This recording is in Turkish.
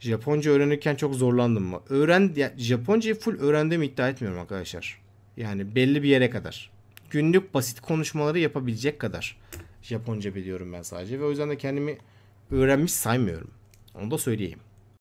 Japonca öğrenirken çok zorlandım mı? Öğren, ya Japoncayı full öğrendiğimi iddia etmiyorum arkadaşlar. Yani belli bir yere kadar. Günlük basit konuşmaları yapabilecek kadar Japonca biliyorum ben sadece ve o yüzden de kendimi öğrenmiş saymıyorum. Onu da söyleyeyim.